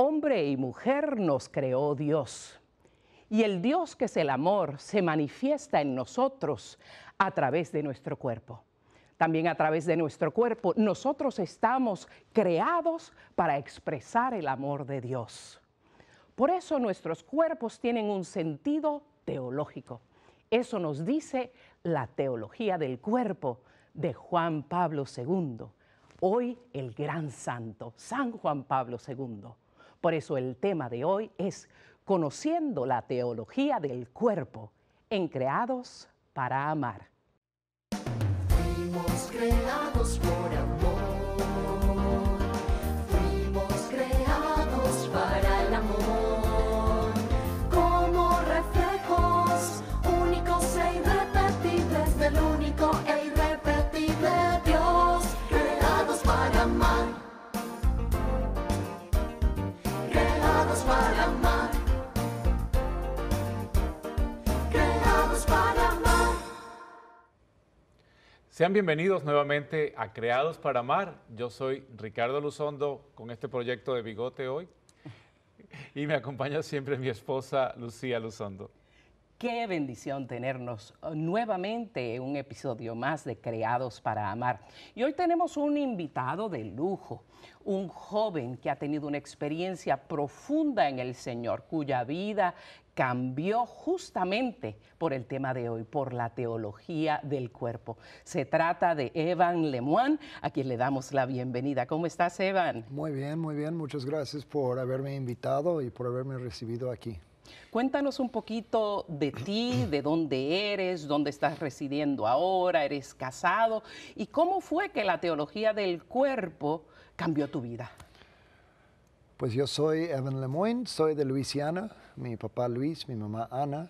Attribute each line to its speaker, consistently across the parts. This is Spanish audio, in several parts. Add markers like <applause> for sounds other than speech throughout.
Speaker 1: hombre y mujer nos creó Dios. Y el Dios que es el amor se manifiesta en nosotros a través de nuestro cuerpo. También a través de nuestro cuerpo nosotros estamos creados para expresar el amor de Dios. Por eso nuestros cuerpos tienen un sentido teológico. Eso nos dice la teología del cuerpo de Juan Pablo II, hoy el gran santo, San Juan Pablo II. Por eso el tema de hoy es Conociendo la teología del cuerpo en Creados para Amar.
Speaker 2: Sean bienvenidos nuevamente a Creados para Amar. Yo soy Ricardo Luzondo con este proyecto de Bigote hoy y me acompaña siempre mi esposa Lucía Luzondo.
Speaker 1: Qué bendición tenernos uh, nuevamente un episodio más de Creados para Amar. Y hoy tenemos un invitado de lujo, un joven que ha tenido una experiencia profunda en el Señor, cuya vida cambió justamente por el tema de hoy, por la teología del cuerpo. Se trata de Evan Lemoine, a quien le damos la bienvenida. ¿Cómo estás, Evan?
Speaker 3: Muy bien, muy bien. Muchas gracias por haberme invitado y por haberme recibido aquí.
Speaker 1: Cuéntanos un poquito de ti, de dónde eres, dónde estás residiendo ahora, eres casado y cómo fue que la teología del cuerpo cambió tu vida.
Speaker 3: Pues yo soy Evan Lemoyne, soy de Luisiana. Mi papá Luis, mi mamá Ana.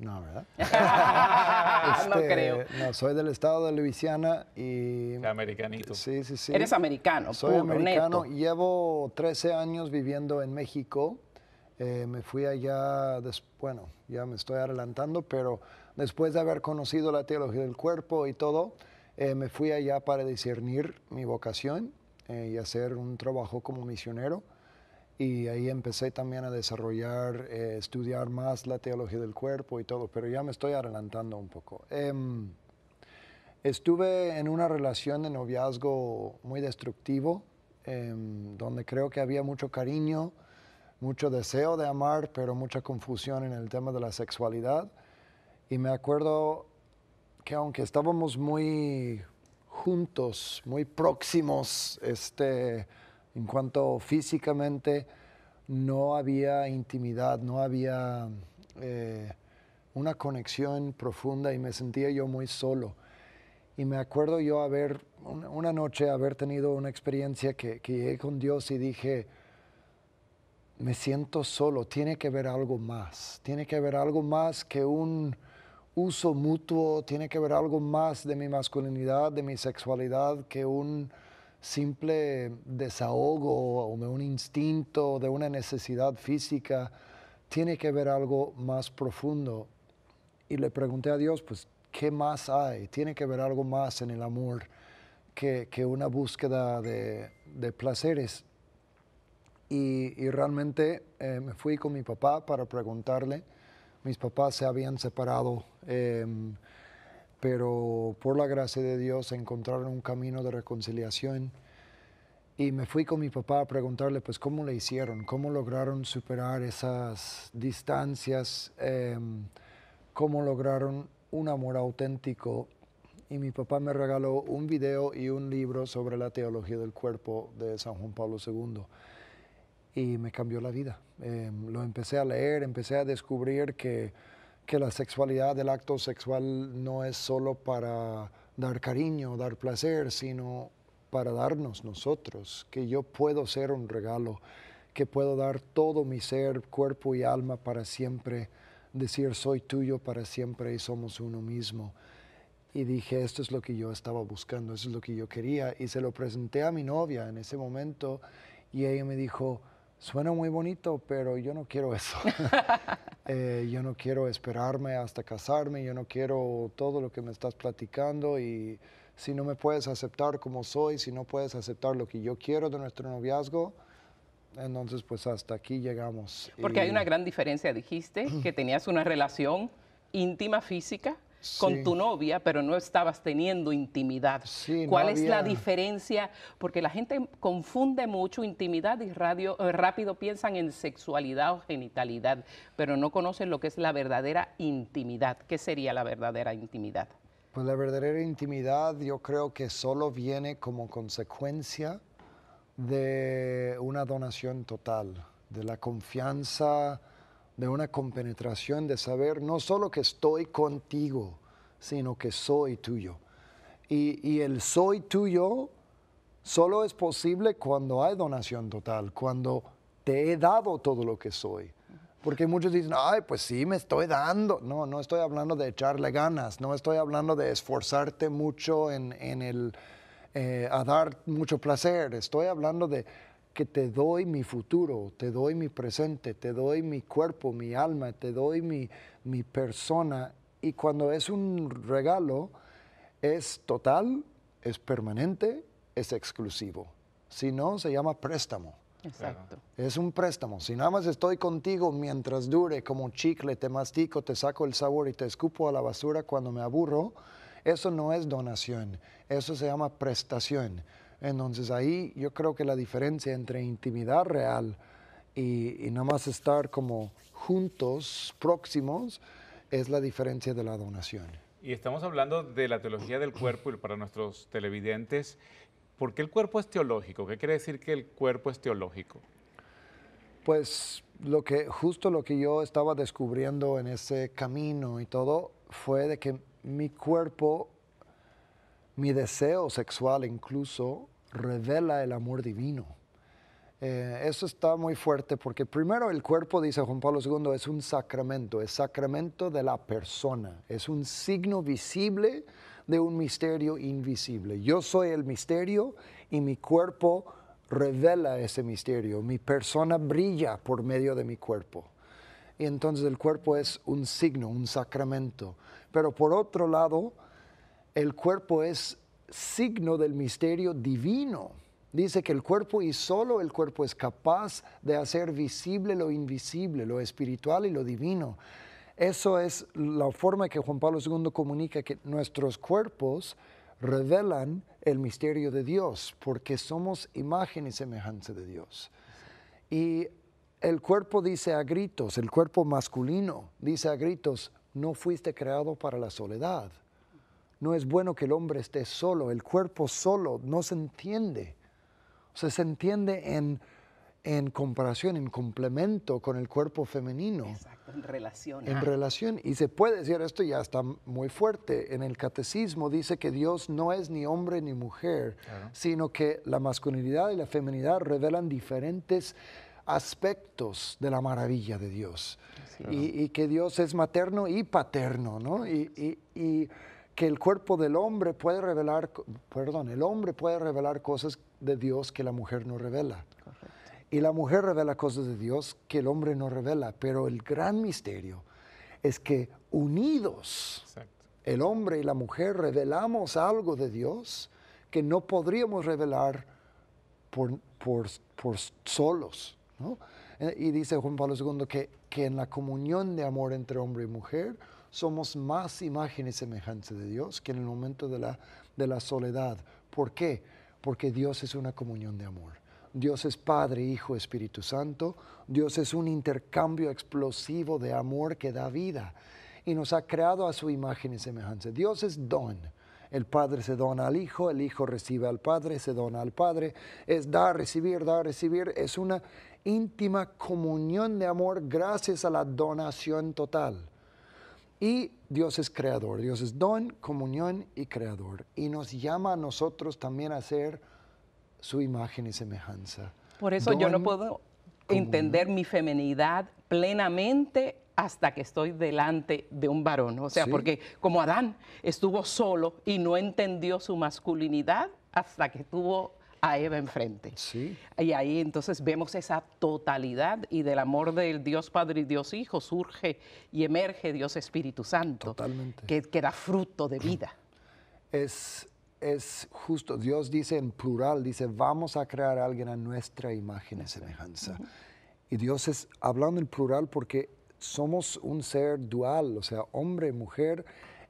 Speaker 3: No, ¿verdad?
Speaker 2: <laughs> no este, creo.
Speaker 3: No, soy del estado de Luisiana y... Americanito. Sí, sí, sí. Eres americano, Soy americano. Llevo 13 años viviendo en México. Eh, me fui allá, bueno, ya me estoy adelantando, pero después de haber conocido la teología del cuerpo y todo, eh, me fui allá para discernir mi vocación eh, y hacer un trabajo como misionero y ahí empecé también a desarrollar, eh, estudiar más la teología del cuerpo y todo, pero ya me estoy adelantando un poco. Em, estuve en una relación de noviazgo muy destructivo, em, donde creo que había mucho cariño, mucho deseo de amar, pero mucha confusión en el tema de la sexualidad. Y me acuerdo que aunque estábamos muy juntos, muy próximos, este, en cuanto físicamente, no había intimidad, no había eh, una conexión profunda y me sentía yo muy solo. Y me acuerdo yo haber, una noche, haber tenido una experiencia que, que llegué con Dios y dije, me siento solo, tiene que haber algo más, tiene que haber algo más que un uso mutuo, tiene que haber algo más de mi masculinidad, de mi sexualidad, que un simple desahogo o de un instinto, de una necesidad física, tiene que haber algo más profundo. Y le pregunté a Dios, pues, ¿qué más hay? Tiene que haber algo más en el amor que, una búsqueda de, placeres. Y, realmente eh, me fui con mi papá para preguntarle. Mis papás se habían separado. Em, pero por la gracia de Dios encontraron un camino de reconciliación y me fui con mi papá a preguntarle pues cómo le hicieron, cómo lograron superar esas distancias, em, cómo lograron un amor auténtico y mi papá me regaló un video y un libro sobre la teología del cuerpo de San Juan Pablo II y me cambió la vida. Em, lo empecé a leer, empecé a descubrir que que la sexualidad, del acto sexual no es solo para dar cariño, dar placer, sino para darnos nosotros, que yo puedo ser un regalo, que puedo dar todo mi ser, cuerpo y alma para siempre, decir soy tuyo para siempre y somos uno mismo. Y dije, esto es lo que yo estaba buscando, eso es lo que yo quería. Y se lo presenté a mi novia en ese momento y ella me dijo, suena muy bonito, pero yo no quiero eso. <laughs> <laughs> Eh, yo no quiero esperarme hasta casarme, yo no quiero todo lo que me estás platicando y si no me puedes aceptar como soy, si no puedes aceptar lo que yo quiero de nuestro noviazgo, entonces pues hasta aquí llegamos. Porque hay una
Speaker 1: gran diferencia, dijiste, que tenías una relación íntima, física, con tu novia, pero no estabas teniendo intimidad. ¿Cuál es la diferencia? Porque la gente confunde mucho intimidad y eh, rápido piensan en sexualidad o genitalidad, pero no conocen lo que es la verdadera intimidad. ¿Qué sería la verdadera intimidad?
Speaker 3: Pues la verdadera intimidad yo creo que solo viene como consecuencia de una donación total, de la confianza de una compenetración, de saber no solo que estoy contigo, sino que soy tuyo. Y, el soy tuyo solo es posible cuando hay donación total, cuando te he dado todo lo que soy. Porque muchos dicen, ay, pues sí, me estoy dando. No, no estoy hablando de echarle ganas, no estoy hablando de esforzarte mucho en, eh, a dar mucho placer, estoy hablando de que te doy mi futuro, te doy mi presente, te doy mi cuerpo, mi alma, te doy mi, persona. Y cuando es un regalo, es total, es permanente, es exclusivo. Si no, se llama préstamo. Exacto. Es un préstamo. Si nada más estoy contigo mientras dure como chicle, te mastico, te saco el sabor y te escupo a la basura cuando me aburro, eso no es donación, eso se llama prestación. Entonces ahí yo creo que la diferencia entre intimidad real y, no nada más estar como juntos, próximos, es la diferencia de la donación.
Speaker 2: Y estamos hablando de la teología del cuerpo y para nuestros televidentes, ¿por qué el cuerpo es teológico? ¿Qué quiere decir que el cuerpo es teológico?
Speaker 3: Pues lo que justo lo que yo estaba descubriendo en ese camino y todo fue de que mi cuerpo mi deseo sexual incluso revela el amor divino. Eh, eso está muy fuerte porque primero el cuerpo, dice Juan Pablo II, es un sacramento, es sacramento de la persona, es un signo visible de un misterio invisible. Yo soy el misterio y mi cuerpo revela ese misterio, mi persona brilla por medio de mi cuerpo. Y entonces el cuerpo es un signo, un sacramento. Pero por otro lado, el cuerpo es signo del misterio divino. Dice que el cuerpo y solo el cuerpo es capaz de hacer visible lo invisible, lo espiritual y lo divino. Eso es la forma que Juan Pablo II comunica que nuestros cuerpos revelan el misterio de Dios, porque somos imagen y semejanza de Dios. Y el cuerpo dice a gritos, el cuerpo masculino dice a gritos, no fuiste creado para la soledad, no es bueno que el hombre esté solo, el cuerpo solo, no se entiende. O sea, se entiende en, comparación, en complemento con el cuerpo femenino. Exacto,
Speaker 1: en relación.
Speaker 3: En relación. Y se puede decir, esto ya está muy fuerte, en el catecismo dice que Dios no es ni hombre ni mujer, sino que la masculinidad y la feminidad revelan diferentes aspectos de la maravilla de Dios. y, que Dios es materno y paterno, ¿no? y que el cuerpo del hombre puede revelar, perdón, el hombre puede revelar cosas de Dios que la mujer no revela. Y la mujer revela cosas de Dios que el hombre no revela. Pero el gran misterio es que unidos, el hombre y la mujer revelamos algo de Dios que no podríamos revelar por, solos. Eh, y dice Juan Pablo II que, que en la comunión de amor entre hombre y mujer, somos más imágenes semejantes de Dios que en el momento de la, de la soledad. ¿Por qué? Porque Dios es una comunión de amor. Dios es Padre, Hijo, Espíritu Santo. Dios es un intercambio explosivo de amor que da vida y nos ha creado a su imagen y semejanza. Dios es don. El Padre se dona al Hijo, el Hijo recibe al Padre, se dona al Padre. Es dar, recibir, dar, recibir. Es una íntima comunión de amor gracias a la donación total. Y Dios es creador, Dios es don, comunión y creador. Y nos llama a nosotros también a ser su imagen y semejanza. Por
Speaker 1: eso yo no puedo entender mi feminidad plenamente hasta que estoy delante de un varón. O sea, porque como Adán estuvo solo y no entendió su masculinidad hasta que estuvo a Eva enfrente. Sí. Y ahí entonces vemos esa totalidad y del amor del Dios Padre y Dios Hijo surge y emerge Dios Espíritu Santo, Totalmente. Que, da fruto de vida.
Speaker 3: Es, es justo, Dios dice en plural, dice, vamos a crear a alguien a nuestra imagen y semejanza. Y Dios es hablando en plural porque somos un ser dual, o sea, hombre y mujer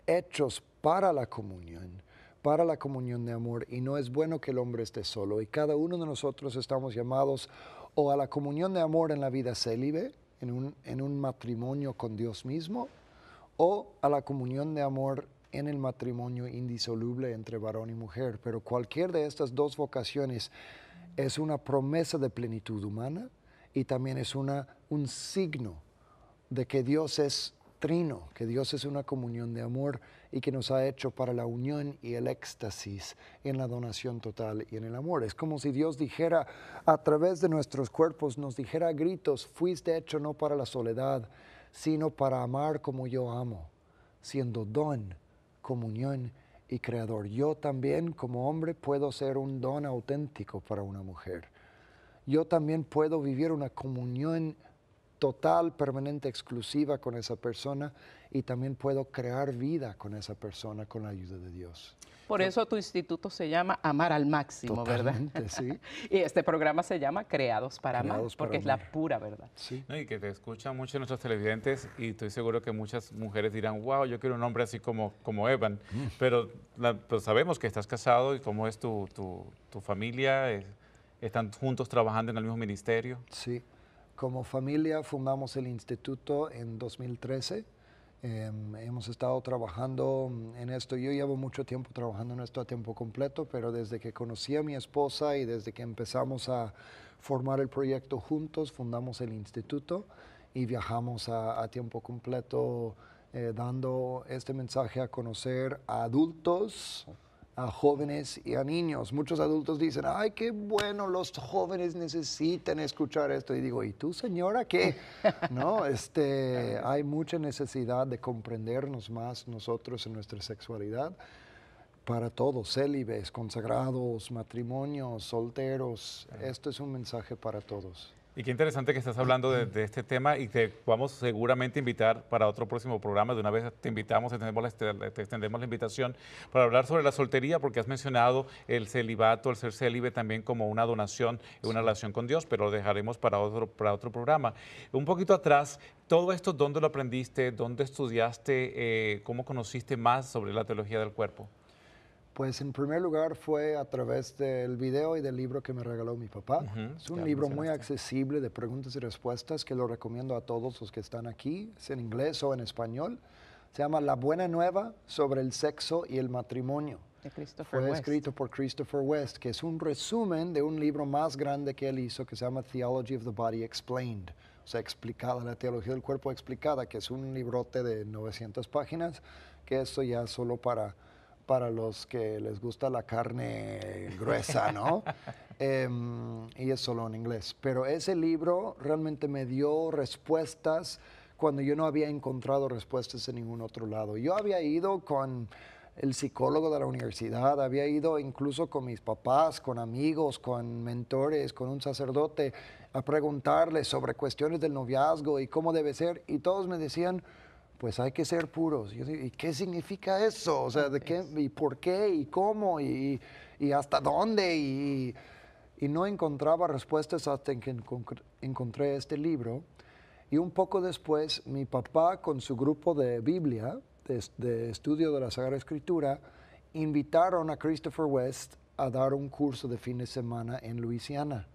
Speaker 3: hechos para la comunión para la comunión de amor y no es bueno que el hombre esté solo. Y cada uno de nosotros estamos llamados o a la comunión de amor en la vida célibe, en un, matrimonio con Dios mismo, o a la comunión de amor en el matrimonio indisoluble entre varón y mujer. Pero cualquier de estas dos vocaciones es una promesa de plenitud humana y también es una, un signo de que Dios es trino, que Dios es una comunión de amor y que nos ha hecho para la unión y el éxtasis en la donación total y en el amor. Es como si Dios dijera a través de nuestros cuerpos, nos dijera a gritos, fuiste hecho no para la soledad, sino para amar como yo amo, siendo don, comunión y creador. Yo también como hombre puedo ser un don auténtico para una mujer. Yo también puedo vivir una comunión total, permanente, exclusiva con esa persona y también puedo crear vida con esa persona con la ayuda de Dios.
Speaker 1: Por eso tu instituto se llama Amar al Máximo, Totalmente, ¿verdad? Sí. <laughs> y este programa se llama Creados para Amar, porque es la pura verdad.
Speaker 2: Sí. y que te escuchan mucho nuestros televidentes y estoy seguro que muchas mujeres dirán, wow, yo quiero un hombre así como, como Evan. Mm. Pero, pues, sabemos que estás casado y cómo es tu, tu, tu familia, eh, están juntos trabajando en el
Speaker 3: mismo ministerio. Sí. Como familia fundamos el instituto en 2013. Em, hemos estado trabajando en esto. Yo llevo mucho tiempo trabajando en esto a tiempo completo, pero desde que conocí a mi esposa y desde que empezamos a formar el proyecto juntos, fundamos el instituto y viajamos a, tiempo completo eh, dando este mensaje a conocer a adultos, a jóvenes y a niños. Muchos adultos dicen, ay, qué bueno, los jóvenes necesitan escuchar esto. Y digo, ¿y tú, señora, qué? <laughs> no, este, hay mucha necesidad de comprendernos más nosotros en nuestra sexualidad para todos, célibes, consagrados, matrimonios, solteros. Esto es un mensaje para todos. Y
Speaker 2: qué interesante que estás hablando de, este tema y te vamos seguramente a invitar para otro próximo programa. De una vez te invitamos, este, te extendemos la invitación para hablar sobre la soltería, porque has mencionado el celibato, el ser célibe también como una donación, una relación con Dios, pero lo dejaremos para otro, para otro programa. Un poquito atrás, todo esto, ¿dónde lo aprendiste? ¿Dónde estudiaste? Eh, ¿Cómo conociste más sobre la teología del cuerpo?
Speaker 3: Pues en primer lugar fue a través del video y del libro que me regaló mi papá. es un libro muy accesible de preguntas y respuestas que lo recomiendo a todos los que están aquí. Es en inglés o en español. Se llama La Buena Nueva sobre el sexo y el matrimonio. fue escrito por Christopher West, que es un resumen de un libro más grande que él hizo que se llama Theology of the Body Explained. O sea, explicada, la teología del cuerpo explicada, que es un librote de 900 páginas, que esto ya solo para para los que les gusta la carne gruesa, ¿no? <laughs> Em, y es solo en inglés. Pero ese libro realmente me dio respuestas cuando yo no había encontrado respuestas en ningún otro lado. Yo había ido con el psicólogo de la universidad, había ido incluso con mis papás, con amigos, con mentores, con un sacerdote, a preguntarles sobre cuestiones del noviazgo y cómo debe ser, y todos me decían, pues hay que ser puros. ¿Y qué significa eso? O sea, ¿de qué, ¿y por qué? ¿Y cómo? ¿Y, hasta dónde? Y, no encontraba respuestas hasta que encontré este libro. Y un poco después, mi papá con su grupo de Biblia, de, de estudio de la Sagrada Escritura, invitaron a Christopher West a dar un curso de fin de semana en Luisiana.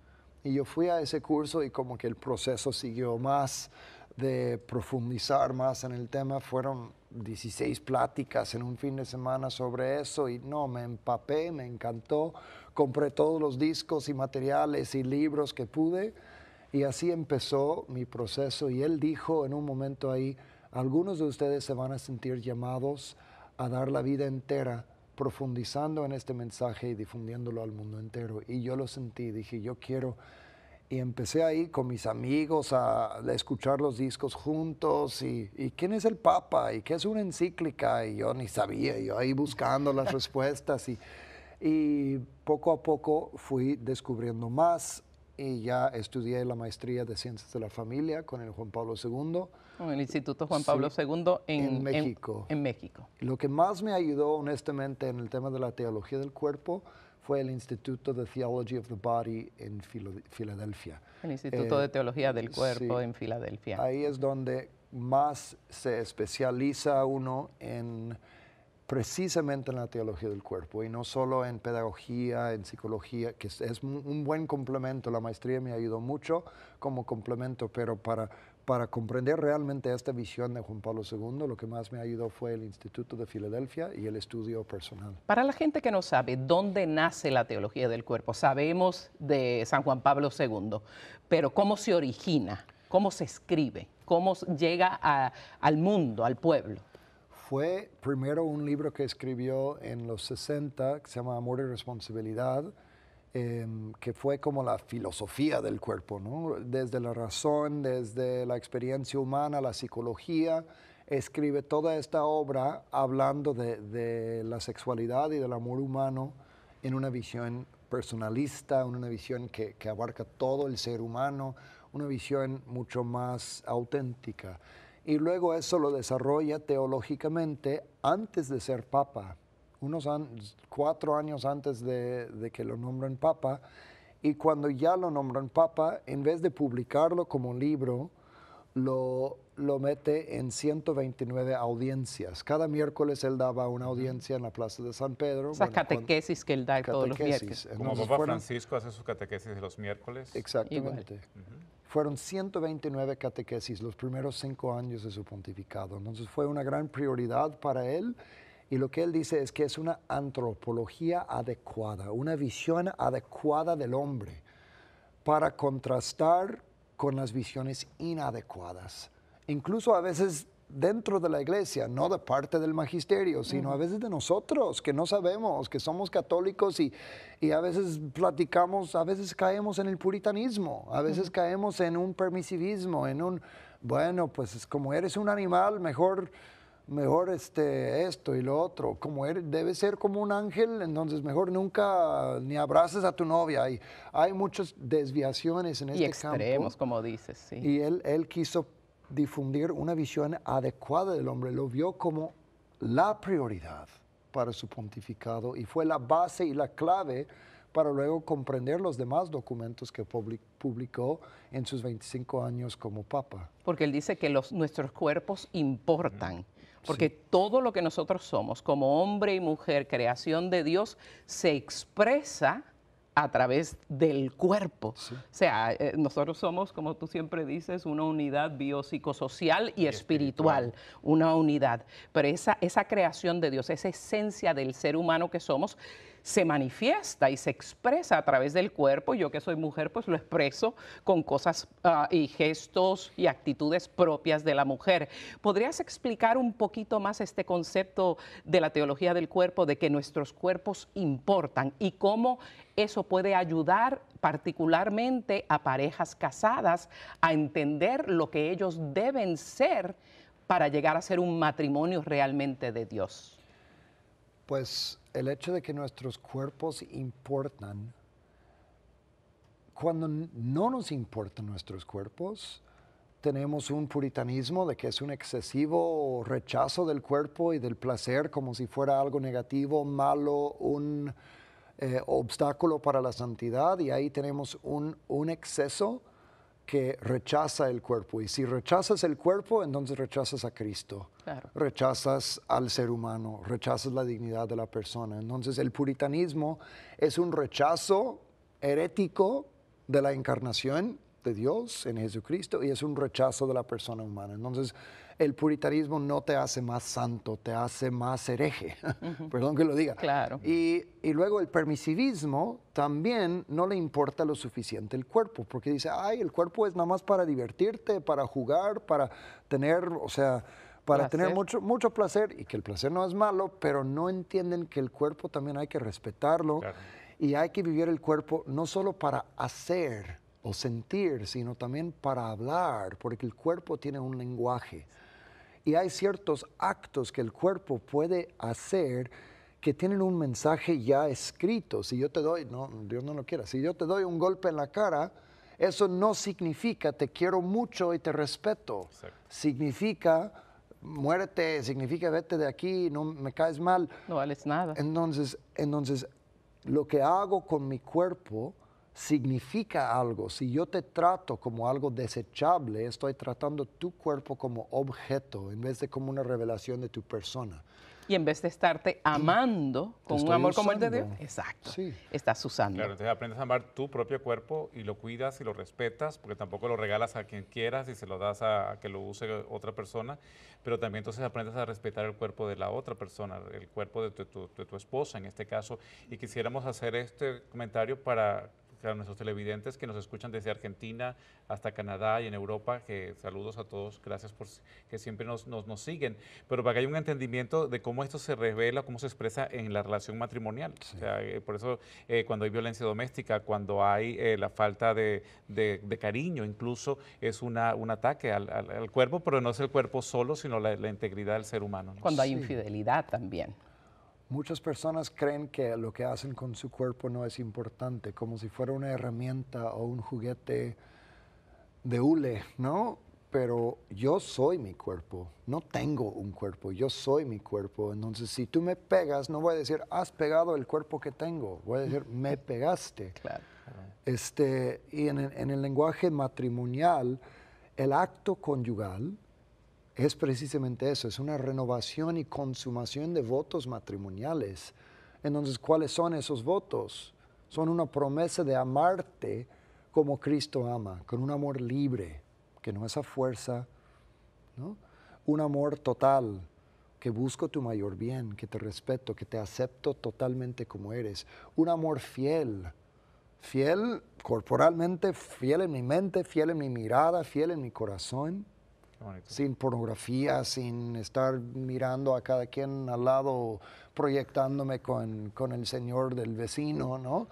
Speaker 3: Y yo fui a ese curso y como que el proceso siguió más de profundizar más en el tema. Fueron 16 pláticas en un fin de semana sobre eso y no, me empapé, me encantó. Compré todos los discos y materiales y libros que pude y así empezó mi proceso y él dijo en un momento ahí, algunos de ustedes se van a sentir llamados a dar la vida entera profundizando en este mensaje y difundiéndolo al mundo entero. Y yo lo sentí, dije, yo quiero y empecé ahí con mis amigos a, escuchar los discos juntos y, quién es el Papa y qué es una encíclica y yo ni sabía, yo ahí buscando las <laughs> respuestas y, poco a poco fui descubriendo más y ya estudié la maestría de Ciencias de la Familia con el Juan Pablo II.
Speaker 1: Con el Instituto Juan Pablo II en, México.
Speaker 3: En, en México. Lo que más me ayudó honestamente en el tema de la teología del cuerpo fue el Instituto de Theology of the en Filadelfia. El Instituto eh, de Teología del Cuerpo en Filadelfia. Ahí es donde más se especializa uno en precisamente en la teología del cuerpo y no solo en pedagogía, en psicología, que es, un buen complemento. La maestría me ayudó mucho como complemento, pero para para comprender realmente esta visión de Juan Pablo II, lo que más me ayudó fue el Instituto de Filadelfia y el estudio personal.
Speaker 1: Para la gente que no sabe dónde nace la teología del cuerpo, sabemos de San Juan Pablo II, pero ¿cómo se origina? ¿Cómo se escribe? ¿Cómo llega al
Speaker 3: mundo, al pueblo? Fue primero un libro que escribió en los 60 que se llama Amor y Responsabilidad, Em, que fue como la filosofía del cuerpo, desde la razón, desde la experiencia humana, la psicología, escribe toda esta obra hablando de, la sexualidad y del amor humano en una visión personalista, en una visión que, abarca todo el ser humano, una visión mucho más auténtica. Y luego eso lo desarrolla teológicamente antes de ser papa unos cuatro años antes de, que lo nombren papa, y cuando ya lo nombran papa, en vez de publicarlo como libro, lo, lo mete en 129 audiencias. Cada miércoles él daba una audiencia en la Plaza de San Pedro. Esas catequesis que él da todos los miércoles. Como Papa
Speaker 2: Francisco hace sus catequesis los miércoles. Exactamente.
Speaker 3: Fueron 129 catequesis los primeros cinco años de su pontificado. Entonces fue una gran prioridad para él y lo que él dice es que es una antropología adecuada, una visión adecuada del hombre para contrastar con las visiones inadecuadas, incluso a veces dentro de la iglesia, no de parte del magisterio, sino a veces de nosotros, que no sabemos, que somos católicos y, a veces platicamos, a veces caemos en el puritanismo, a veces caemos en un permisivismo, en un, bueno, pues como eres un animal, mejor mejor este, esto y lo otro. Como él er, debe ser como un ángel, entonces mejor nunca ni abraces a tu novia. Y hay muchas desviaciones en y este extremos, extremos, como dices, sí. Y él, él quiso difundir una visión adecuada del hombre, lo vio como la prioridad para su pontificado y fue la base y la clave para luego comprender los demás documentos que publicó en sus 25 años como papa.
Speaker 1: Porque él dice que los, nuestros cuerpos importan. Porque todo lo que nosotros somos como hombre y mujer, creación de Dios, se expresa a través del cuerpo. O sea, eh, nosotros somos, como tú siempre dices, una unidad biopsicosocial y, espiritual, una unidad. Pero esa, esa creación de Dios, esa esencia del ser humano que somos, se manifiesta y se expresa a través del cuerpo. Yo que soy mujer, pues lo expreso con cosas ah, y gestos y actitudes propias de la mujer. ¿Podrías explicar un poquito más este concepto de la teología del cuerpo, de que nuestros cuerpos importan y cómo eso puede ayudar particularmente a parejas casadas a entender lo que ellos deben ser para llegar a ser un matrimonio realmente de Dios?
Speaker 3: Pues el hecho de que nuestros cuerpos importan, cuando no nos importan nuestros cuerpos, tenemos un puritanismo de que es un excesivo rechazo del cuerpo y del placer como si fuera algo negativo, malo, un eh, obstáculo para la santidad y ahí tenemos un exceso que rechaza el cuerpo. Y si rechazas el cuerpo, entonces rechazas a Cristo. Rechazas al ser humano, rechazas la dignidad de la persona. Entonces el puritanismo es un rechazo herético de la encarnación de Dios en Jesucristo y es un rechazo de la persona humana. Entonces el puritarismo no te hace más santo, te hace más hereje, <laughs> perdón que lo diga. Claro. Y, y, luego el permisivismo también no le importa lo suficiente el cuerpo, porque dice, ay, el cuerpo es nada más para divertirte, para jugar, para tener, o sea, para tener mucho, mucho placer y que el placer no es malo, pero no entienden que el cuerpo también hay que respetarlo y hay que vivir el cuerpo no solo para hacer, o sentir, sino también para hablar, porque el cuerpo tiene un lenguaje. Y hay ciertos actos que el cuerpo puede hacer que tienen un mensaje ya escrito. Si yo te doy, no, Dios no lo quiera, si yo te doy un golpe en la cara, eso no significa te quiero mucho y te respeto. Significa muérete, significa vete de aquí, no me caes mal. No vales nada. Entonces, entonces lo que hago con mi cuerpo significa algo. Si yo te trato como algo desechable, estoy tratando tu cuerpo como objeto en vez de como una revelación de tu persona.
Speaker 1: Y en vez de estarte
Speaker 3: amando con un amor como el
Speaker 1: de Dios,
Speaker 2: exacto, estás usando. Claro, entonces aprendes a amar tu propio cuerpo y lo cuidas y lo respetas, porque tampoco lo regalas a quien quieras y se lo das a, que lo use otra persona, pero también entonces aprendes a respetar el cuerpo de la otra persona, el cuerpo de de tu esposa en este caso. Y quisiéramos hacer este comentario para a nuestros televidentes que nos escuchan desde Argentina hasta Canadá y en Europa, que saludos a todos, gracias por que siempre nos, nos, nos siguen, pero para que haya un entendimiento de cómo esto se revela, cómo se expresa en la relación matrimonial. sea, eh, por eso eh, cuando hay violencia doméstica, cuando hay eh, la falta de, de, cariño, incluso es una, un ataque al, cuerpo, pero no es el cuerpo solo, sino la, integridad del ser humano. Cuando hay infidelidad también.
Speaker 3: Muchas personas creen que lo que hacen con su cuerpo no es importante, como si fuera una herramienta o un juguete de hule, ¿no? Pero yo soy mi cuerpo, no tengo un cuerpo, yo soy mi cuerpo. Entonces, si tú me pegas, no voy a decir, has pegado el cuerpo que tengo, voy a decir, <laughs> me pegaste. Este, y en el lenguaje matrimonial, el acto conyugal es precisamente eso, es una renovación y consumación de votos matrimoniales. Entonces, ¿cuáles son esos votos? Son una promesa de amarte como Cristo ama, con un amor libre, que no es a fuerza, ¿no? un amor total, que busco tu mayor bien, que te respeto, que te acepto totalmente como eres, un amor fiel, fiel corporalmente, fiel en mi mente, fiel en mi mirada, fiel en mi corazón, sin pornografía, sin estar mirando a cada quien al lado, proyectándome con, el señor del vecino, ¿no?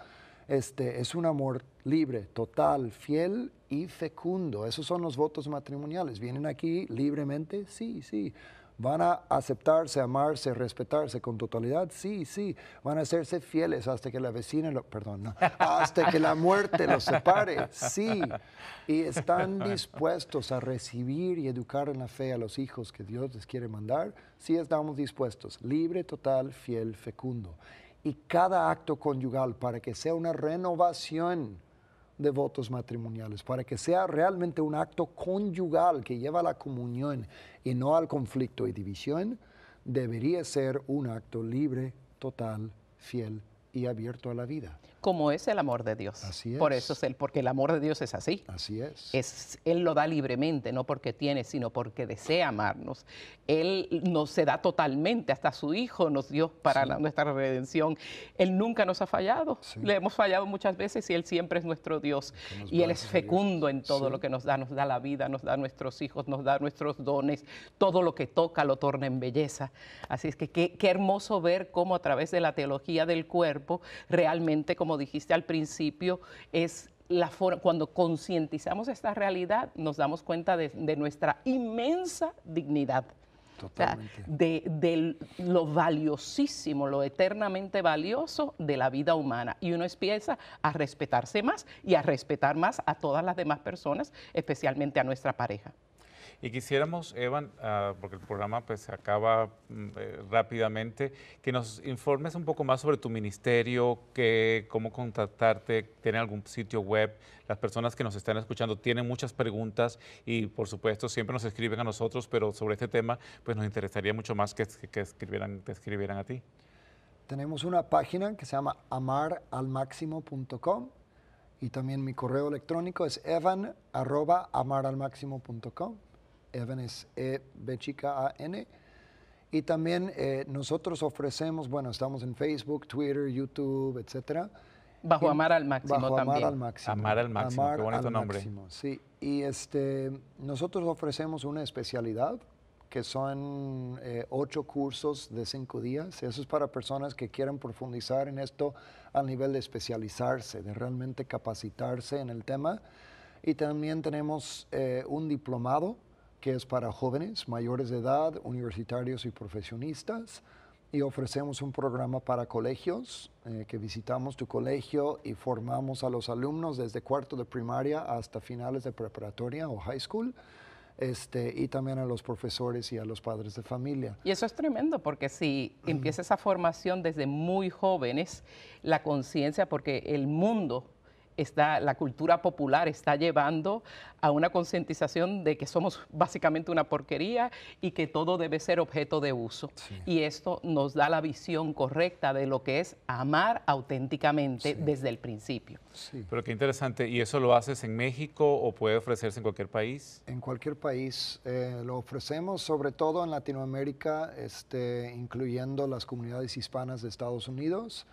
Speaker 3: Este, es un amor libre, total, fiel y fecundo. Esos son los votos matrimoniales. ¿Vienen aquí libremente? Sí, sí. ¿Van a aceptarse, amarse, respetarse con totalidad? Sí, sí. ¿Van a hacerse fieles hasta que la vecina, lo, perdón, hasta que la muerte los separe? Sí. Y están <laughs> dispuestos a recibir y educar en la fe a los hijos que Dios les quiere mandar. Sí estamos dispuestos. Libre, total, fiel, fecundo. Y cada acto conyugal para que sea una renovación de votos matrimoniales, para que sea realmente un acto conyugal que lleva a la comunión y no al conflicto y división, debería ser un acto libre, total, fiel y abierto a la vida.
Speaker 1: Como es el amor de Dios. Así es. Por eso es el, porque el amor de Dios es así. Así es. es. Él lo da libremente, no porque tiene, sino porque desea amarnos. Él nos se da totalmente, hasta su Hijo nos dio para nuestra redención. Él nunca nos ha fallado. Le hemos fallado muchas veces y Él siempre es nuestro Dios. Y Él es fecundo en todo lo que nos da. Nos da la vida, nos da nuestros hijos, nos da nuestros dones. Todo lo que toca lo torna en belleza. Así es que qué, qué hermoso ver cómo a través de la teología del cuerpo, realmente, como dijiste al principio, es la forma, cuando concientizamos esta realidad, nos damos cuenta de, nuestra inmensa dignidad. de, de, lo valiosísimo, lo eternamente valioso de la vida humana. Y uno empieza a respetarse más y a respetar más a todas las demás personas, especialmente a nuestra pareja.
Speaker 2: Y quisiéramos, Evan, ah, porque el programa pues acaba mm, eh, rápidamente, que nos informes un poco más sobre tu ministerio, que, cómo contactarte, tiene algún sitio web. Las personas que nos están escuchando tienen muchas preguntas y por supuesto siempre nos escriben a nosotros, pero sobre este tema pues nos interesaría mucho más que, escribieran, te escribieran a ti.
Speaker 3: Tenemos una página que se llama amaralmaximo.com y también mi correo electrónico es evan.amaralmaximo.com. Evan e, N. Y también eh, nosotros ofrecemos, bueno, estamos en Facebook, Twitter, YouTube, etcétera. Bajo Amar al Máximo también.
Speaker 2: Amar al Máximo. qué bonito nombre.
Speaker 3: sí, y este, nosotros ofrecemos una especialidad que son eh, ocho cursos de cinco días. Eso es para personas que quieran profundizar en esto al nivel de especializarse, de realmente capacitarse en el tema. Y también tenemos eh, un diplomado que es para jóvenes mayores de edad, universitarios y profesionistas. Y ofrecemos un programa para colegios, eh, que visitamos tu colegio y formamos a los alumnos desde cuarto de primaria hasta finales de preparatoria o high school. Este, y también a los profesores y a los padres de familia.
Speaker 1: Y eso es tremendo, porque si empieza esa formación desde muy jóvenes, la conciencia, porque el mundo la cultura popular está llevando a una concientización de que somos básicamente una porquería y que todo debe ser objeto de uso. Y esto nos da la visión correcta de lo que es amar auténticamente desde el principio.
Speaker 2: Sí. Pero qué interesante. ¿Y eso lo haces en México o puede ofrecerse en cualquier país?
Speaker 3: En cualquier país. Eh, lo ofrecemos sobre todo en Latinoamérica, este, incluyendo las comunidades hispanas de Estados Unidos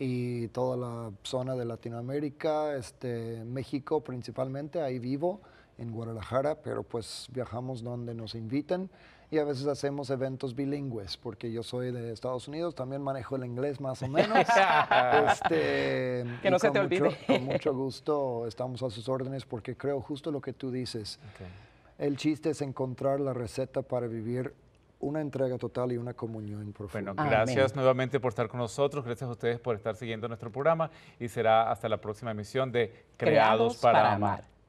Speaker 3: y toda la zona de Latinoamérica, este, México principalmente, ahí vivo en Guadalajara, pero pues viajamos donde nos inviten y a veces hacemos eventos bilingües, porque yo soy de Estados Unidos, también manejo el inglés más o menos. <laughs> Este, que no se te olvide. con mucho gusto estamos a sus órdenes porque creo justo lo que tú dices. El chiste es encontrar la receta para vivir una entrega total y una comunión profunda. Bueno, gracias
Speaker 2: nuevamente por estar con nosotros, gracias a ustedes por estar siguiendo nuestro programa y será hasta la próxima emisión de Creados, para, Amar.